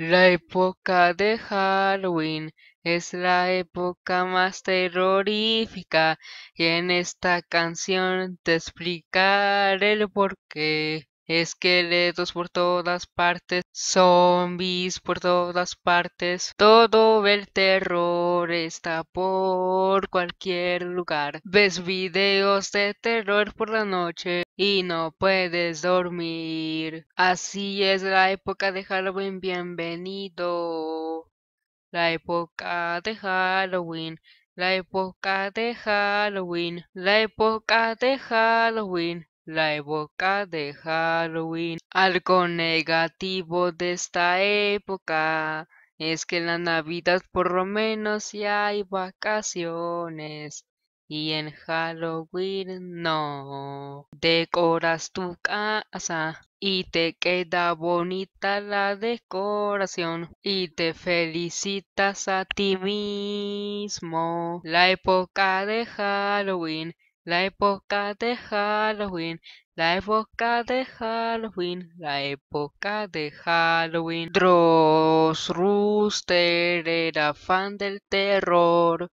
La época de Halloween es la época más terrorífica y en esta canción te explicaré el porqué esqueletos por todas partes, zombies por todas partes, todo el terror está por cualquier lugar. Ves videos de terror por la noche y no puedes dormir. Así es la época de Halloween, bienvenido. La época de Halloween. La época de Halloween, la época de Halloween, la época de Halloween. Algo negativo de esta época es que en la Navidad por lo menos ya hay vacaciones y en Halloween no. Decoras tu casa y te queda bonita la decoración y te felicitas a ti mismo. La época de Halloween la época de Halloween, la época de Halloween, la época de Halloween. Dross Rooster era fan del terror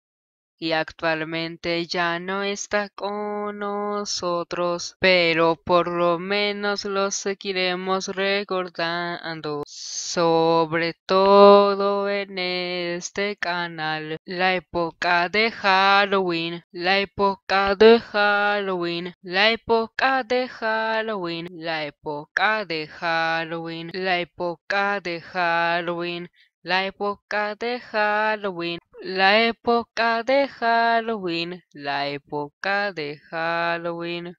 y actualmente ya no está con nosotros, pero por lo menos lo seguiremos recordando, sobre todo en este canal. La época de Halloween, la época de Halloween, la época de Halloween, la época de Halloween, la época de Halloween. La época de Halloween. La época de Halloween, la época de Halloween.